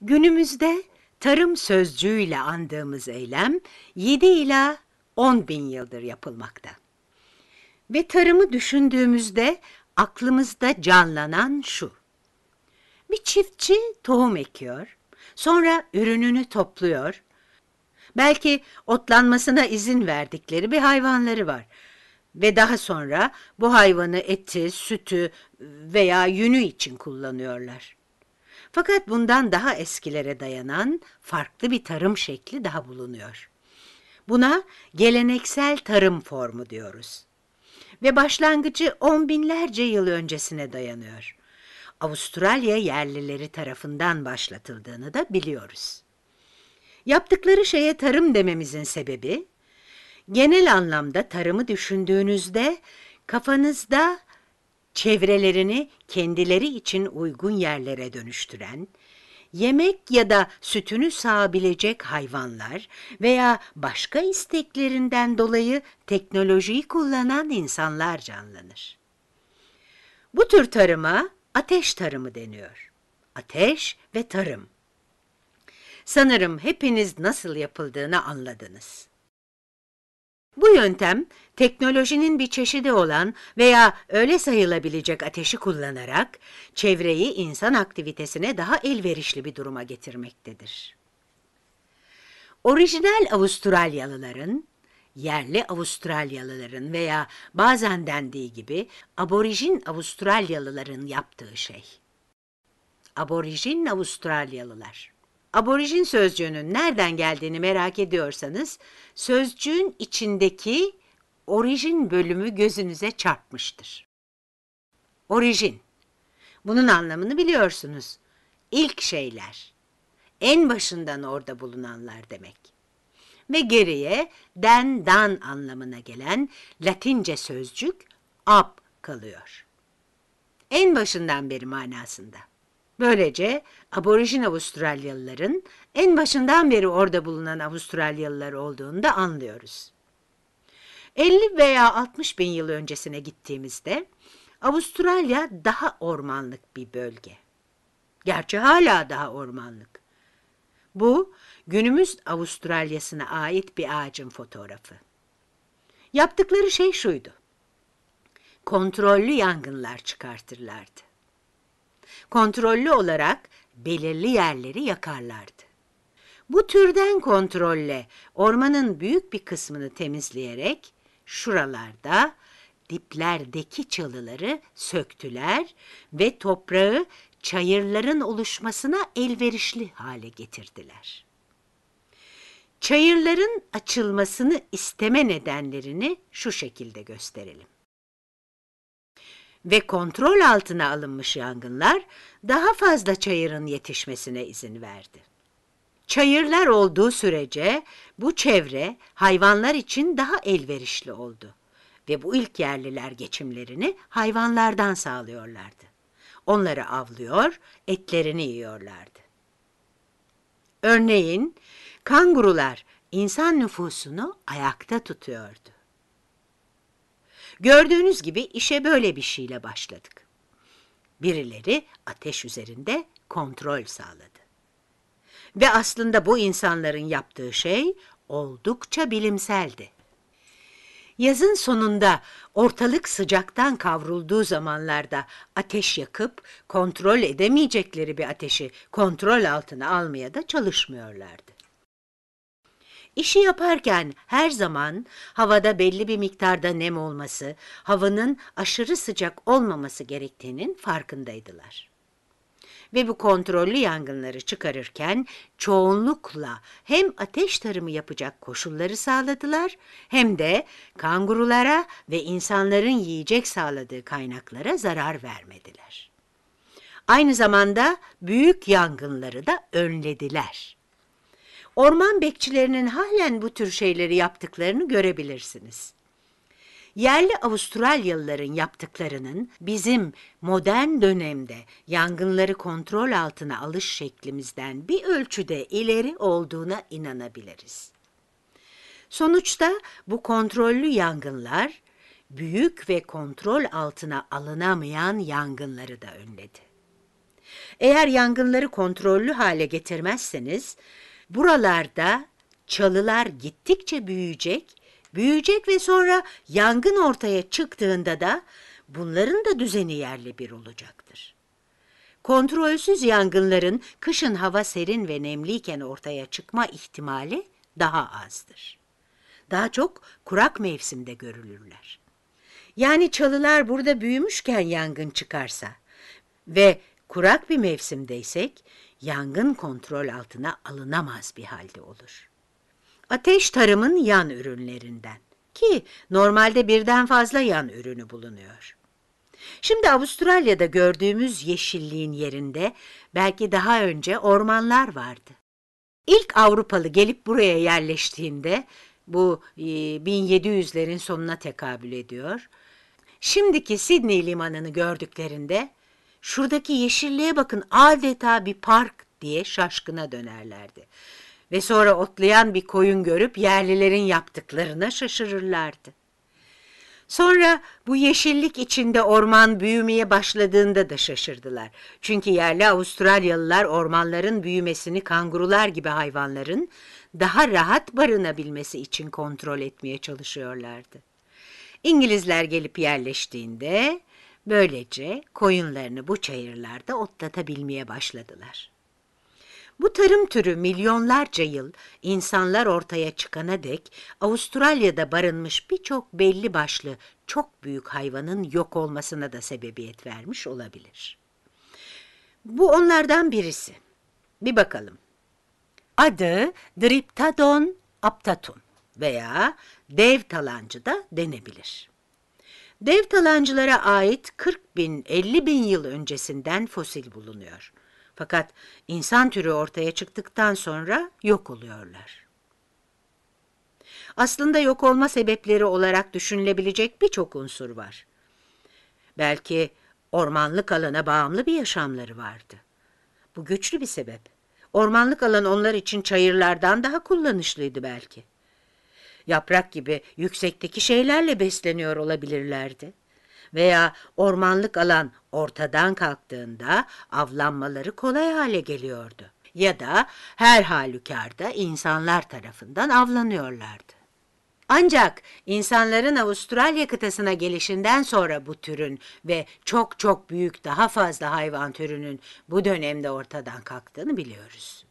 Günümüzde tarım sözcüğüyle andığımız eylem 7 ila 10 bin yıldır yapılmakta. Ve tarımı düşündüğümüzde aklımızda canlanan şu. Bir çiftçi tohum ekiyor, sonra ürününü topluyor. Belki otlanmasına izin verdikleri bir hayvanları var. Ve daha sonra bu hayvanı eti, sütü veya yünü için kullanıyorlar. Fakat bundan daha eskilere dayanan farklı bir tarım şekli daha bulunuyor. Buna geleneksel tarım formu diyoruz. Ve başlangıcı on binlerce yıl öncesine dayanıyor. Avustralya yerlileri tarafından başlatıldığını da biliyoruz. Yaptıkları şeye tarım dememizin sebebi, genel anlamda tarımı düşündüğünüzde kafanızda çevrelerini kendileri için uygun yerlere dönüştüren, yemek ya da sütünü sağabilecek hayvanlar veya başka isteklerinden dolayı teknolojiyi kullanan insanlar canlanır. Bu tür tarıma ateş tarımı deniyor. Ateş ve tarım. Sanırım hepiniz nasıl yapıldığını anladınız. Bu yöntem teknolojinin bir çeşidi olan veya öyle sayılabilecek ateşi kullanarak çevreyi insan aktivitesine daha elverişli bir duruma getirmektedir. Orijinal Avustralyalıların, yerli Avustralyalıların veya bazen dendiği gibi aborijin Avustralyalıların yaptığı şey. Aborijin Avustralyalılar Aborijin sözcüğünün nereden geldiğini merak ediyorsanız sözcüğün içindeki orijin bölümü gözünüze çarpmıştır. Orijin. Bunun anlamını biliyorsunuz. İlk şeyler. En başından orada bulunanlar demek. Ve geriye den dan anlamına gelen latince sözcük ab kalıyor. En başından beri manasında. Böylece aborjin Avustralyalıların en başından beri orada bulunan Avustralyalılar olduğunu da anlıyoruz. 50 veya 60 bin yıl öncesine gittiğimizde Avustralya daha ormanlık bir bölge. Gerçi hala daha ormanlık. Bu günümüz Avustralya'sına ait bir ağacın fotoğrafı. Yaptıkları şey şuydu. Kontrollü yangınlar çıkartırlardı. Kontrollü olarak belirli yerleri yakarlardı. Bu türden kontrolle ormanın büyük bir kısmını temizleyerek şuralarda diplerdeki çalıları söktüler ve toprağı çayırların oluşmasına elverişli hale getirdiler. Çayırların açılmasını isteme nedenlerini şu şekilde gösterelim ve kontrol altına alınmış yangınlar daha fazla çayırın yetişmesine izin verdi. Çayırlar olduğu sürece bu çevre hayvanlar için daha elverişli oldu ve bu ilk yerliler geçimlerini hayvanlardan sağlıyorlardı. Onları avlıyor, etlerini yiyorlardı. Örneğin kangurular insan nüfusunu ayakta tutuyordu. Gördüğünüz gibi işe böyle bir şeyle başladık. Birileri ateş üzerinde kontrol sağladı. Ve aslında bu insanların yaptığı şey oldukça bilimseldi. Yazın sonunda ortalık sıcaktan kavrulduğu zamanlarda ateş yakıp kontrol edemeyecekleri bir ateşi kontrol altına almaya da çalışmıyorlardı. İşi yaparken her zaman havada belli bir miktarda nem olması, havanın aşırı sıcak olmaması gerektiğinin farkındaydılar. Ve bu kontrollü yangınları çıkarırken çoğunlukla hem ateş tarımı yapacak koşulları sağladılar hem de kangurulara ve insanların yiyecek sağladığı kaynaklara zarar vermediler. Aynı zamanda büyük yangınları da önlediler orman bekçilerinin halen bu tür şeyleri yaptıklarını görebilirsiniz. Yerli Avustralyalıların yaptıklarının bizim modern dönemde yangınları kontrol altına alış şeklimizden bir ölçüde ileri olduğuna inanabiliriz. Sonuçta bu kontrollü yangınlar büyük ve kontrol altına alınamayan yangınları da önledi. Eğer yangınları kontrollü hale getirmezseniz Buralarda çalılar gittikçe büyüyecek, büyüyecek ve sonra yangın ortaya çıktığında da bunların da düzeni yerle bir olacaktır. Kontrolsüz yangınların kışın hava serin ve nemliyken ortaya çıkma ihtimali daha azdır. Daha çok kurak mevsimde görülürler. Yani çalılar burada büyümüşken yangın çıkarsa ve kurak bir mevsimdeysek yangın kontrol altına alınamaz bir halde olur. Ateş tarımın yan ürünlerinden ki normalde birden fazla yan ürünü bulunuyor. Şimdi Avustralya'da gördüğümüz yeşilliğin yerinde belki daha önce ormanlar vardı. İlk Avrupalı gelip buraya yerleştiğinde bu 1700'lerin e, sonuna tekabül ediyor. Şimdiki Sydney limanını gördüklerinde şuradaki yeşilliğe bakın adeta bir park diye şaşkına dönerlerdi. Ve sonra otlayan bir koyun görüp yerlilerin yaptıklarına şaşırırlardı. Sonra bu yeşillik içinde orman büyümeye başladığında da şaşırdılar. Çünkü yerli Avustralyalılar ormanların büyümesini kangurular gibi hayvanların daha rahat barınabilmesi için kontrol etmeye çalışıyorlardı. İngilizler gelip yerleştiğinde Böylece koyunlarını bu çayırlarda otlatabilmeye başladılar. Bu tarım türü milyonlarca yıl insanlar ortaya çıkana dek Avustralya'da barınmış birçok belli başlı çok büyük hayvanın yok olmasına da sebebiyet vermiş olabilir. Bu onlardan birisi. Bir bakalım. Adı Driptodon aptatun veya dev talancı da denebilir. Dev talancılara ait 40 bin, 50 bin yıl öncesinden fosil bulunuyor. Fakat insan türü ortaya çıktıktan sonra yok oluyorlar. Aslında yok olma sebepleri olarak düşünülebilecek birçok unsur var. Belki ormanlık alana bağımlı bir yaşamları vardı. Bu güçlü bir sebep. Ormanlık alan onlar için çayırlardan daha kullanışlıydı belki yaprak gibi yüksekteki şeylerle besleniyor olabilirlerdi. Veya ormanlık alan ortadan kalktığında avlanmaları kolay hale geliyordu. Ya da her halükarda insanlar tarafından avlanıyorlardı. Ancak insanların Avustralya kıtasına gelişinden sonra bu türün ve çok çok büyük daha fazla hayvan türünün bu dönemde ortadan kalktığını biliyoruz.